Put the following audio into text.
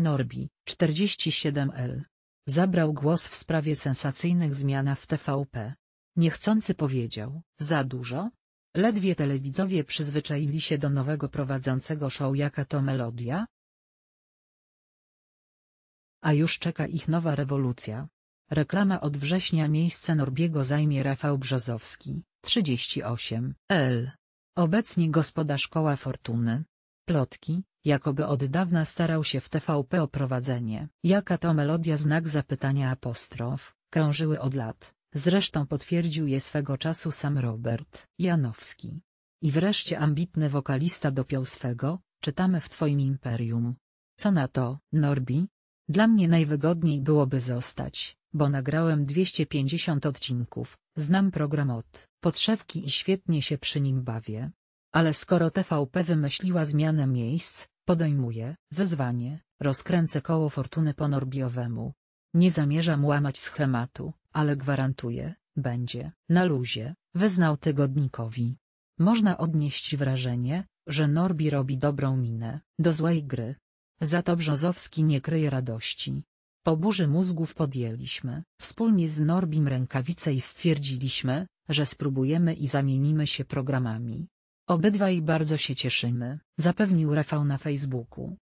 Norbi, 47L. Zabrał głos w sprawie sensacyjnych zmian w TVP. Niechcący powiedział, za dużo? Ledwie telewidzowie przyzwyczaili się do nowego prowadzącego show jaka to melodia? A już czeka ich nowa rewolucja. Reklama od września miejsce Norbiego zajmie Rafał Brzozowski, 38, L. Obecnie gospoda Szkoła Fortuny. Plotki, Jakoby od dawna starał się w TVP o prowadzenie. Jaka to melodia znak zapytania apostrof, krążyły od lat, zresztą potwierdził je swego czasu sam Robert Janowski. I wreszcie ambitny wokalista dopiął swego, czytamy w twoim imperium. Co na to, Norbi? Dla mnie najwygodniej byłoby zostać, bo nagrałem 250 odcinków, znam program od podszewki i świetnie się przy nim bawię. Ale skoro TVP wymyśliła zmianę miejsc, podejmuje wyzwanie, rozkręcę koło fortuny po Norbiowemu. Nie zamierzam łamać schematu, ale gwarantuję, będzie na luzie, wyznał tygodnikowi. Można odnieść wrażenie, że Norbi robi dobrą minę do złej gry. Za to Brzozowski nie kryje radości. Po burzy mózgów podjęliśmy wspólnie z Norbim rękawice i stwierdziliśmy, że spróbujemy i zamienimy się programami. Obydwaj bardzo się cieszymy, zapewnił Rafał na Facebooku.